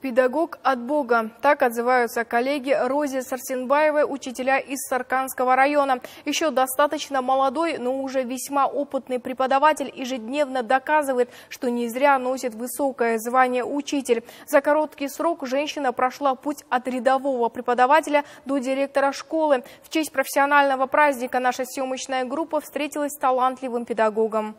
Педагог от Бога. Так отзываются коллеги Рози Сарсенбаевой, учителя из Сарканского района. Еще достаточно молодой, но уже весьма опытный преподаватель ежедневно доказывает, что не зря носит высокое звание учитель. За короткий срок женщина прошла путь от рядового преподавателя до директора школы. В честь профессионального праздника наша съемочная группа встретилась с талантливым педагогом.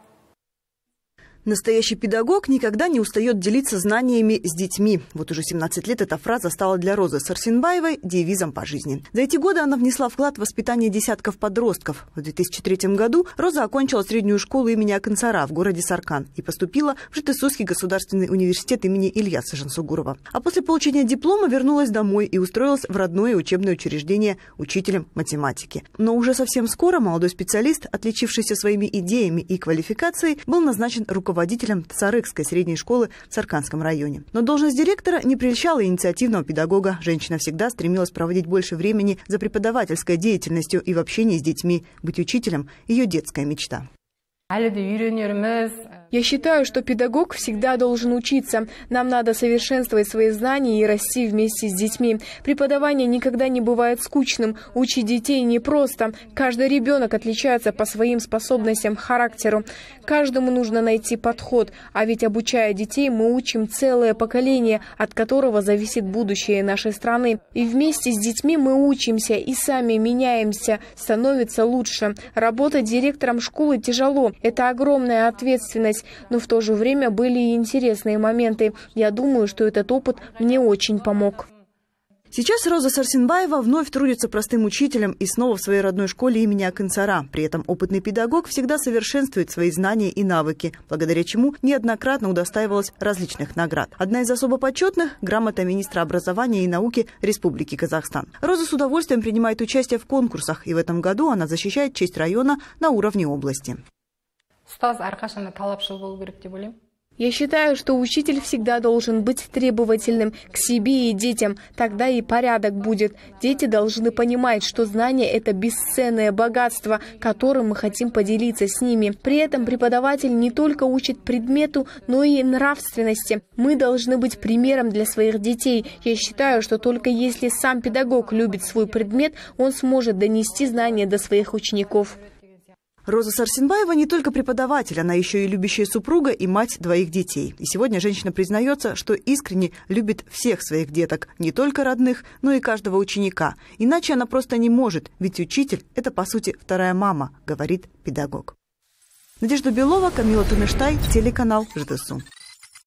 Настоящий педагог никогда не устает делиться знаниями с детьми. Вот уже 17 лет эта фраза стала для Розы Сарсенбаевой девизом по жизни. За эти годы она внесла вклад в воспитание десятков подростков. В 2003 году Роза окончила среднюю школу имени Аконсара в городе Саркан и поступила в Житесусский государственный университет имени Ильяса Жансугурова. А после получения диплома вернулась домой и устроилась в родное учебное учреждение учителем математики. Но уже совсем скоро молодой специалист, отличившийся своими идеями и квалификацией, был назначен руководителем руководителем Царыкской средней школы в Царканском районе. Но должность директора не прельщала инициативного педагога. Женщина всегда стремилась проводить больше времени за преподавательской деятельностью и в общении с детьми. Быть учителем – ее детская мечта. Я считаю, что педагог всегда должен учиться. Нам надо совершенствовать свои знания и расти вместе с детьми. Преподавание никогда не бывает скучным. Учить детей непросто. Каждый ребенок отличается по своим способностям, характеру. Каждому нужно найти подход. А ведь обучая детей, мы учим целое поколение, от которого зависит будущее нашей страны. И вместе с детьми мы учимся и сами меняемся, становится лучше. Работать директором школы тяжело. Это огромная ответственность понравилось, но в то же время были и интересные моменты. Я думаю, что этот опыт мне очень помог. Сейчас Роза Сарсинбаева вновь трудится простым учителем и снова в своей родной школе имени Аконсара. При этом опытный педагог всегда совершенствует свои знания и навыки, благодаря чему неоднократно удостаивалась различных наград. Одна из особо почетных – грамота министра образования и науки Республики Казахстан. Роза с удовольствием принимает участие в конкурсах, и в этом году она защищает честь района на уровне области ұстаз әрқашанда талапшыл болу керек я считаю, что учитель всегда должен быть требовательным к себе и детям, тогда и порядок будет. Дети должны понимать, что знание это бесценное богатство, которым мы хотим поделиться с ними. При этом преподаватель не только учит предмету, но и нравственности. Мы должны быть примером для своих детей. Я считаю, что только если сам педагог любит свой предмет, он сможет донести знания до своих учеников. Роза Сарсенбаева не только преподаватель, она еще и любящая супруга и мать двоих детей. И сегодня женщина признается, что искренне любит всех своих деток, не только родных, но и каждого ученика. Иначе она просто не может, ведь учитель – это, по сути, вторая мама, говорит педагог. Надежда Белова, Камила Тумештай, телеканал ЖДСУ.